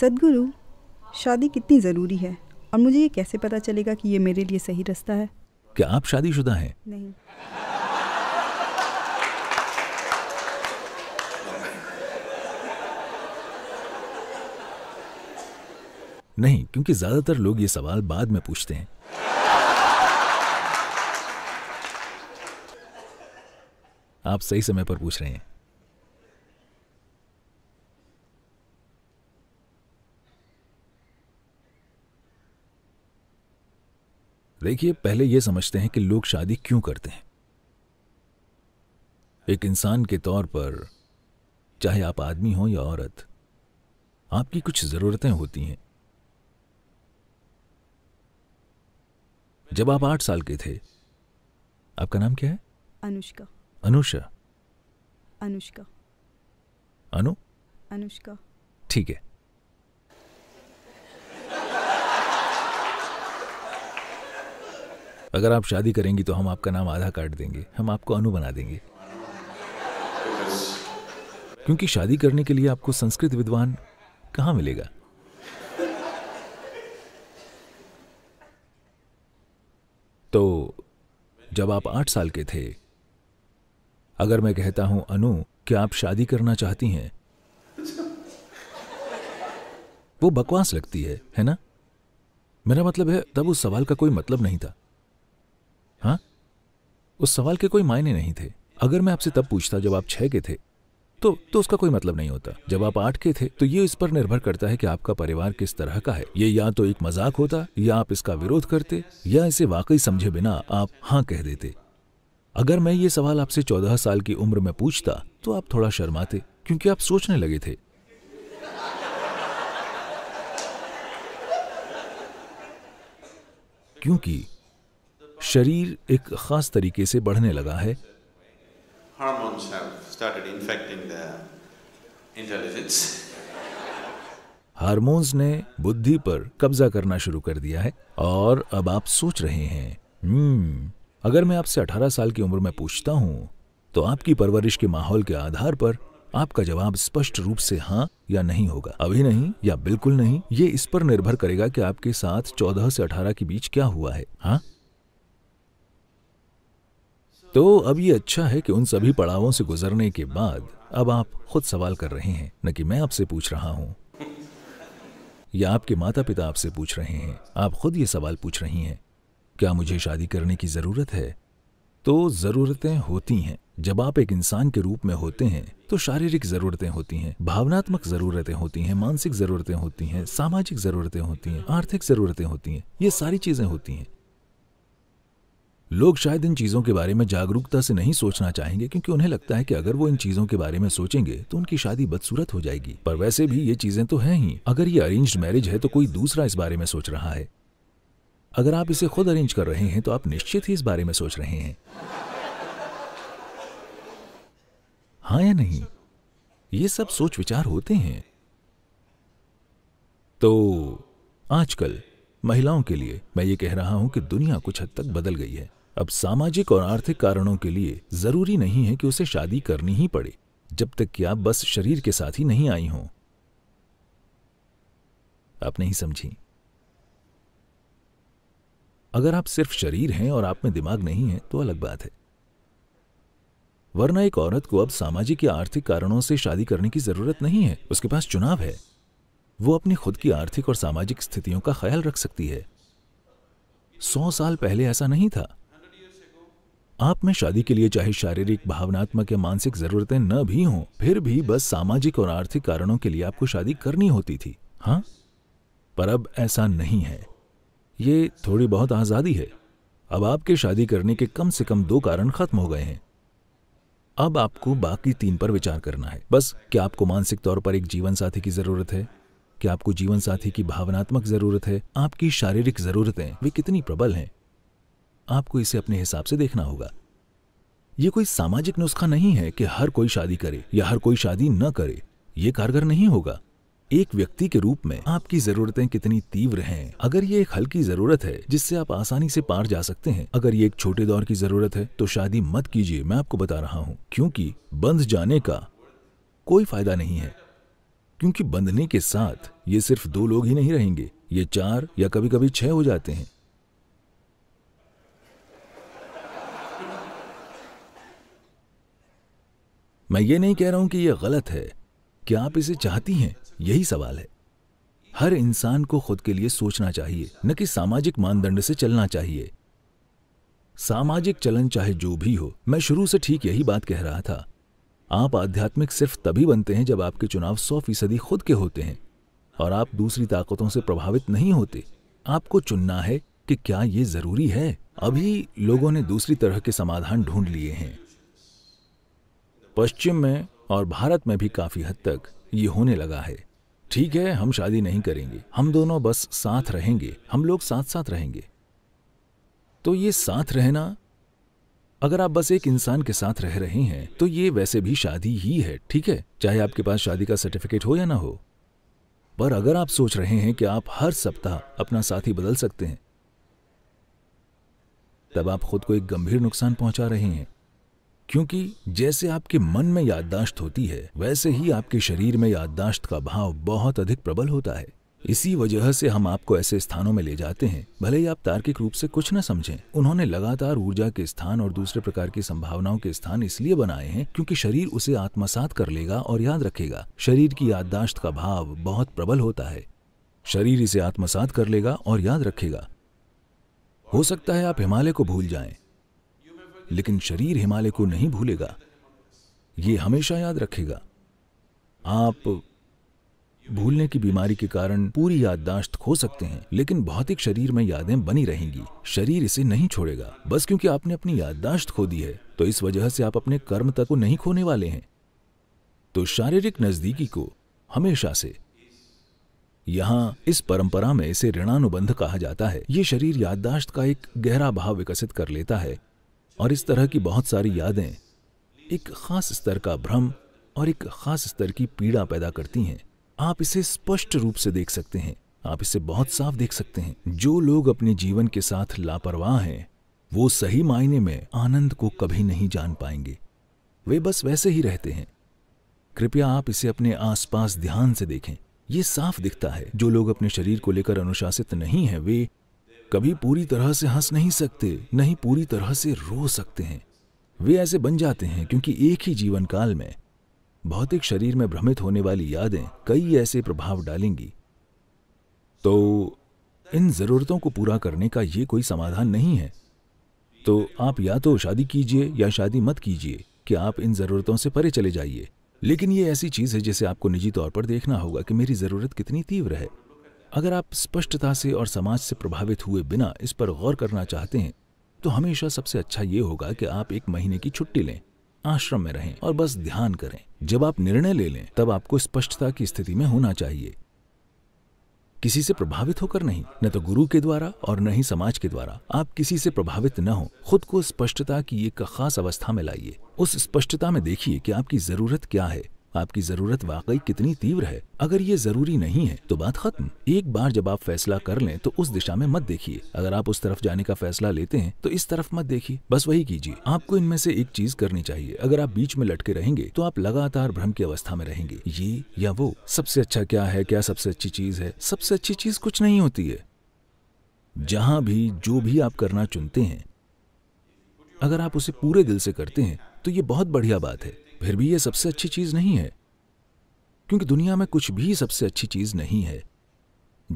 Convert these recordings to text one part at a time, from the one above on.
सदगुरु शादी कितनी ज़रूरी है और मुझे ये कैसे पता चलेगा कि ये मेरे लिए सही रास्ता है क्या आप शादीशुदा हैं नहीं नहीं क्योंकि ज्यादातर लोग ये सवाल बाद में पूछते हैं आप सही समय पर पूछ रहे हैं देखिए पहले यह समझते हैं कि लोग शादी क्यों करते हैं एक इंसान के तौर पर चाहे आप आदमी हो या औरत आपकी कुछ जरूरतें होती हैं जब आप आठ साल के थे आपका नाम क्या है अनुष्का अनुषा अनुष्का अनु अनुष्का ठीक है अगर आप शादी करेंगी तो हम आपका नाम आधा काट देंगे हम आपको अनु बना देंगे क्योंकि शादी करने के लिए आपको संस्कृत विद्वान कहां मिलेगा तो जब आप आठ साल के थे अगर मैं कहता हूं अनु क्या आप शादी करना चाहती हैं वो बकवास लगती है है ना मेरा मतलब है तब उस सवाल का कोई मतलब नहीं था हाँ उस सवाल के कोई मायने नहीं थे अगर मैं आपसे तब पूछता जब आप छह के थे तो तो उसका कोई मतलब नहीं होता जब आप आठ के थे तो ये इस पर निर्भर करता है कि आपका परिवार किस तरह का है ये या तो एक मजाक होता या आप इसका विरोध करते या इसे वाकई समझे बिना आप हाँ कह देते अगर मैं ये सवाल आपसे चौदह साल की उम्र में पूछता तो आप थोड़ा शर्माते क्योंकि आप सोचने लगे थे क्योंकि शरीर एक खास तरीके से बढ़ने लगा है हार्मोन्स ने बुद्धि पर कब्जा करना शुरू कर दिया है और अब आप सोच रहे हैं हम्म अगर मैं आपसे 18 साल की उम्र में पूछता हूँ तो आपकी परवरिश के माहौल के आधार पर आपका जवाब स्पष्ट रूप से हाँ या नहीं होगा अभी नहीं या बिल्कुल नहीं ये इस पर निर्भर करेगा कि आपके साथ 14 से 18 के बीच क्या हुआ है हाँ तो अब ये अच्छा है कि उन सभी पड़ावों से गुजरने के बाद अब आप खुद सवाल कर रहे हैं न कि मैं आपसे पूछ रहा हूँ या आपके माता पिता आपसे पूछ रहे हैं आप खुद ये सवाल पूछ रही हैं क्या मुझे शादी करने की जरूरत है तो जरूरतें होती हैं जब आप एक इंसान के रूप में होते हैं तो शारीरिक ज़रूरतें होती हैं भावनात्मक ज़रूरतें होती हैं मानसिक ज़रूरतें होती हैं सामाजिक ज़रूरतें होती हैं आर्थिक ज़रूरतें होती हैं ये सारी चीज़ें होती हैं लोग शायद इन चीज़ों के बारे में जागरूकता से नहीं सोचना चाहेंगे क्योंकि उन्हें लगता है कि अगर वो इन चीज़ों के बारे में सोचेंगे तो उनकी शादी बदसूरत हो जाएगी पर वैसे भी ये चीज़ें तो हैं ही अगर ये अरेंज मैरिज है तो कोई दूसरा इस बारे में सोच रहा है अगर आप इसे खुद अरेंज कर रहे हैं तो आप निश्चित ही इस बारे में सोच रहे हैं हाँ या नहीं ये सब सोच विचार होते हैं तो आजकल महिलाओं के लिए मैं ये कह रहा हूं कि दुनिया कुछ हद तक बदल गई है अब सामाजिक और आर्थिक कारणों के लिए जरूरी नहीं है कि उसे शादी करनी ही पड़े जब तक कि आप बस शरीर के साथ ही नहीं आई हों आप नहीं समझी अगर आप सिर्फ शरीर हैं और आप में दिमाग नहीं है तो अलग बात है वरना एक औरत को अब सामाजिक या आर्थिक कारणों से शादी करने की जरूरत नहीं है उसके पास चुनाव है वो अपनी खुद की आर्थिक और सामाजिक स्थितियों का ख्याल रख सकती है सौ साल पहले ऐसा नहीं था आप में शादी के लिए चाहे शारीरिक भावनात्मक या मानसिक जरूरतें न भी हों फिर भी बस सामाजिक और आर्थिक कारणों के लिए आपको शादी करनी होती थी हाँ पर अब ऐसा नहीं है ये थोड़ी बहुत आज़ादी है अब आपके शादी करने के कम से कम दो कारण खत्म हो गए हैं अब आपको बाकी तीन पर विचार करना है बस क्या आपको मानसिक तौर पर एक जीवन साथी की जरूरत है क्या आपको जीवन साथी की भावनात्मक जरूरत है आपकी शारीरिक जरूरतें वे कितनी प्रबल हैं आपको इसे अपने हिसाब से देखना होगा ये कोई सामाजिक नुस्खा नहीं है कि हर कोई शादी करे या हर कोई शादी न करे ये कारगर नहीं होगा एक व्यक्ति के रूप में आपकी जरूरतें कितनी तीव्र हैं अगर ये एक हल्की जरूरत है जिससे आप आसानी से पार जा सकते हैं अगर ये एक छोटे दौर की जरूरत है तो शादी मत कीजिए मैं आपको बता रहा हूं क्योंकि बंध जाने का कोई फायदा नहीं है क्योंकि बंधने के साथ ये सिर्फ दो लोग ही नहीं रहेंगे ये चार या कभी कभी छह हो जाते हैं मैं ये नहीं कह रहा हूं कि यह गलत है क्या आप इसे चाहती हैं यही सवाल है हर इंसान को खुद के लिए सोचना चाहिए न कि सामाजिक मानदंड से चलना चाहिए सामाजिक चलन चाहे जो भी हो मैं शुरू से ठीक यही बात कह रहा था आप आध्यात्मिक सिर्फ तभी बनते हैं जब आपके चुनाव सौ फीसदी खुद के होते हैं और आप दूसरी ताकतों से प्रभावित नहीं होते आपको चुनना है कि क्या ये जरूरी है अभी लोगों ने दूसरी तरह के समाधान ढूंढ लिए हैं पश्चिम में और भारत में भी काफी हद तक ये होने लगा है ठीक है हम शादी नहीं करेंगे हम दोनों बस साथ रहेंगे हम लोग साथ साथ रहेंगे तो ये साथ रहना अगर आप बस एक इंसान के साथ रह रहे हैं तो ये वैसे भी शादी ही है ठीक है चाहे आपके पास शादी का सर्टिफिकेट हो या ना हो पर अगर आप सोच रहे हैं कि आप हर सप्ताह अपना साथी बदल सकते हैं तब आप खुद को एक गंभीर नुकसान पहुंचा रहे हैं क्योंकि जैसे आपके मन में याददाश्त होती है वैसे ही आपके शरीर में याददाश्त का भाव बहुत अधिक प्रबल होता है इसी वजह से हम आपको ऐसे स्थानों में ले जाते हैं भले ही आप तार्किक रूप से कुछ न समझें उन्होंने लगातार ऊर्जा के स्थान और दूसरे प्रकार की संभावनाओं के स्थान इसलिए बनाए हैं क्योंकि शरीर उसे आत्मसात कर लेगा और याद रखेगा शरीर की याददाश्त का भाव बहुत प्रबल होता है शरीर इसे आत्मसात कर लेगा और याद रखेगा हो सकता है आप हिमालय को भूल जाएं लेकिन शरीर हिमालय को नहीं भूलेगा ये हमेशा याद रखेगा आप भूलने की बीमारी के कारण पूरी याददाश्त खो सकते हैं लेकिन भौतिक शरीर में यादें बनी रहेंगी शरीर इसे नहीं छोड़ेगा बस क्योंकि आपने अपनी याददाश्त खो दी है तो इस वजह से आप अपने कर्म तक को नहीं खोने वाले हैं तो शारीरिक नजदीकी को हमेशा से यहां इस परंपरा में इसे ऋणानुबंध कहा जाता है ये शरीर याददाश्त का एक गहरा भाव विकसित कर लेता है और इस तरह की बहुत सारी यादें एक खास स्तर का भ्रम और एक खास स्तर की पीड़ा पैदा करती हैं आप इसे स्पष्ट रूप से देख सकते हैं आप इसे बहुत साफ देख सकते हैं जो लोग अपने जीवन के साथ लापरवाह हैं वो सही मायने में आनंद को कभी नहीं जान पाएंगे वे बस वैसे ही रहते हैं कृपया आप इसे अपने आसपास ध्यान से देखें ये साफ दिखता है जो लोग अपने शरीर को लेकर अनुशासित नहीं हैं वे कभी पूरी तरह से हंस नहीं सकते नहीं पूरी तरह से रो सकते हैं वे ऐसे बन जाते हैं क्योंकि एक ही जीवन काल में भौतिक शरीर में भ्रमित होने वाली यादें कई ऐसे प्रभाव डालेंगी तो इन जरूरतों को पूरा करने का ये कोई समाधान नहीं है तो आप या तो शादी कीजिए या शादी मत कीजिए कि आप इन जरूरतों से परे चले जाइए लेकिन ये ऐसी चीज है जिसे आपको निजी तौर पर देखना होगा कि मेरी जरूरत कितनी तीव्र है अगर आप स्पष्टता से और समाज से प्रभावित हुए बिना इस पर गौर करना चाहते हैं तो हमेशा सबसे अच्छा ये होगा कि आप एक महीने की छुट्टी लें आश्रम में रहें और बस ध्यान करें जब आप निर्णय ले लें तब आपको स्पष्टता की स्थिति में होना चाहिए किसी से प्रभावित होकर नहीं न तो गुरु के द्वारा और न ही समाज के द्वारा आप किसी से प्रभावित न हो खुद को स्पष्टता की एक खास अवस्था में लाइए उस स्पष्टता में देखिए कि आपकी जरूरत क्या है आपकी जरूरत वाकई कितनी तीव्र है अगर ये जरूरी नहीं है तो बात खत्म एक बार जब आप फैसला कर लें तो उस दिशा में मत देखिए अगर आप उस तरफ जाने का फैसला लेते हैं तो इस तरफ मत देखिए बस वही कीजिए आपको इनमें से एक चीज करनी चाहिए अगर आप बीच में लटके रहेंगे तो आप लगातार भ्रम की अवस्था में रहेंगे ये या वो सबसे अच्छा क्या है क्या सबसे अच्छी चीज है सबसे अच्छी चीज कुछ नहीं होती है जहां भी जो भी आप करना चुनते हैं अगर आप उसे पूरे दिल से करते हैं तो ये बहुत बढ़िया बात है फिर भी यह सबसे अच्छी चीज़ नहीं है क्योंकि दुनिया में कुछ भी सबसे अच्छी चीज़ नहीं है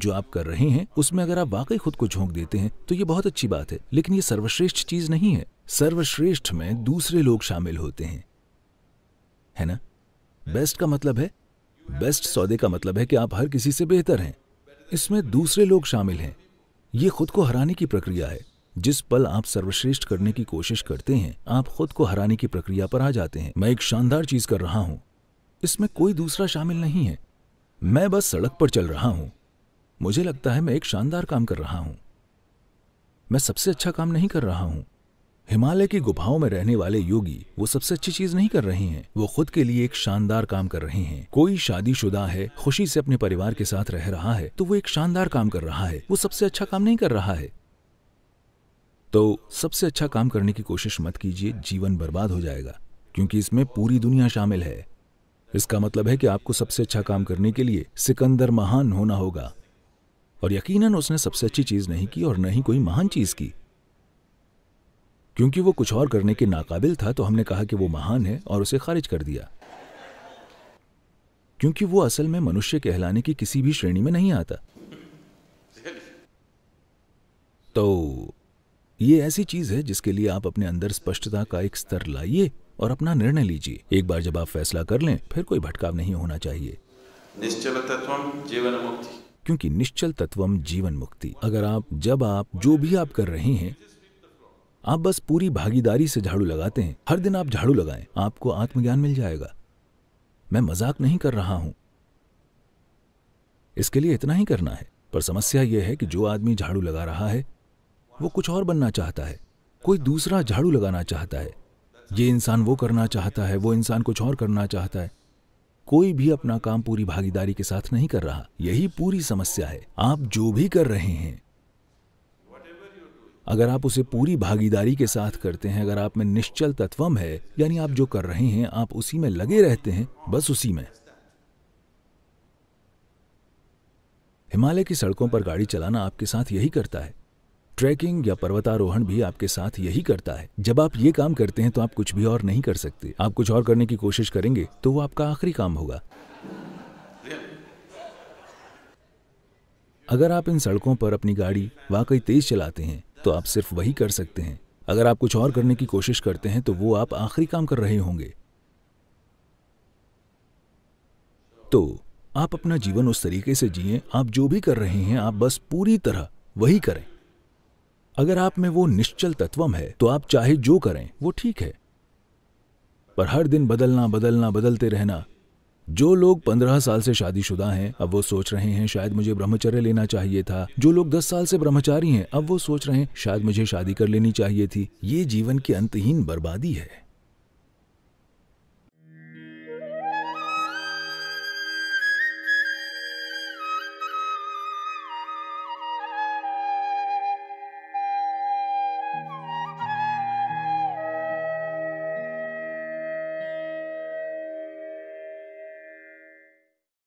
जो आप कर रहे हैं उसमें अगर आप वाकई खुद को झोंक देते हैं तो ये बहुत अच्छी बात है लेकिन ये सर्वश्रेष्ठ चीज़ नहीं है सर्वश्रेष्ठ में दूसरे लोग शामिल होते हैं है ना बेस्ट का मतलब है बेस्ट सौदे का मतलब है कि आप हर किसी से बेहतर हैं इसमें दूसरे लोग शामिल हैं ये खुद को हराने की प्रक्रिया है जिस पल आप सर्वश्रेष्ठ करने की कोशिश करते हैं आप खुद को हराने की प्रक्रिया पर आ जाते हैं मैं एक शानदार चीज कर रहा हूं इसमें कोई दूसरा शामिल नहीं है मैं बस सड़क पर चल रहा हूं मुझे लगता है मैं एक शानदार काम कर रहा हूं मैं सबसे अच्छा काम नहीं कर रहा हूं हिमालय की गुफाओं में रहने वाले योगी वो सबसे अच्छी चीज नहीं कर रहे हैं वो खुद के लिए एक शानदार काम कर रहे हैं कोई शादीशुदा है खुशी से अपने परिवार के साथ रह रहा है तो वो एक शानदार काम कर रहा है वो सबसे अच्छा काम नहीं कर रहा है तो सबसे अच्छा काम करने की कोशिश मत कीजिए जीवन बर्बाद हो जाएगा क्योंकि इसमें पूरी दुनिया शामिल है इसका मतलब है कि आपको सबसे अच्छा काम करने के लिए सिकंदर महान होना होगा और यकीनन उसने सबसे अच्छी चीज नहीं की और न ही कोई महान चीज की क्योंकि वो कुछ और करने के नाकाबिल था तो हमने कहा कि वो महान है और उसे खारिज कर दिया क्योंकि वो असल में मनुष्य कहलाने की किसी भी श्रेणी में नहीं आता तो ये ऐसी चीज है जिसके लिए आप अपने अंदर स्पष्टता का एक स्तर लाइए और अपना निर्णय लीजिए एक बार जब आप फैसला कर लें फिर कोई भटकाव नहीं होना चाहिए निश्चल तत्व जीवन मुक्ति क्योंकि निश्चल तत्व जीवन मुक्ति अगर आप जब आप जो भी आप कर रहे हैं आप बस पूरी भागीदारी से झाड़ू लगाते हैं हर दिन आप झाड़ू लगाएं आपको आत्मज्ञान मिल जाएगा मैं मजाक नहीं कर रहा हूं इसके लिए इतना ही करना है पर समस्या यह है कि जो आदमी झाड़ू लगा रहा है वो कुछ और बनना चाहता है कोई दूसरा झाड़ू लगाना चाहता है ये इंसान वो करना चाहता है वो इंसान कुछ और करना चाहता है कोई भी अपना काम पूरी भागीदारी के साथ नहीं कर रहा यही पूरी समस्या है आप जो भी कर रहे हैं अगर आप उसे पूरी भागीदारी के साथ करते हैं अगर आप में निश्चल तत्वम है यानी आप जो कर रहे हैं आप उसी में लगे रहते हैं बस उसी में हिमालय की सड़कों पर गाड़ी चलाना आपके साथ यही करता है ट्रैकिंग या पर्वतारोहण भी आपके साथ यही करता है जब आप ये काम करते हैं तो आप कुछ भी और नहीं कर सकते आप कुछ और करने की कोशिश करेंगे तो वो आपका आखिरी काम होगा अगर आप इन सड़कों पर अपनी गाड़ी वाकई तेज चलाते हैं तो आप सिर्फ वही कर सकते हैं अगर आप कुछ और करने की कोशिश करते हैं तो वो आप आखिरी काम कर रहे होंगे तो आप अपना जीवन उस तरीके से जिए आप जो भी कर रहे हैं आप बस पूरी तरह वही करें अगर आप में वो निश्चल तत्वम है तो आप चाहे जो करें वो ठीक है पर हर दिन बदलना बदलना बदलते रहना जो लोग पंद्रह साल से शादीशुदा हैं अब वो सोच रहे हैं शायद मुझे ब्रह्मचर्य लेना चाहिए था जो लोग दस साल से ब्रह्मचारी हैं अब वो सोच रहे हैं शायद मुझे शादी कर लेनी चाहिए थी ये जीवन की अंतहीन बर्बादी है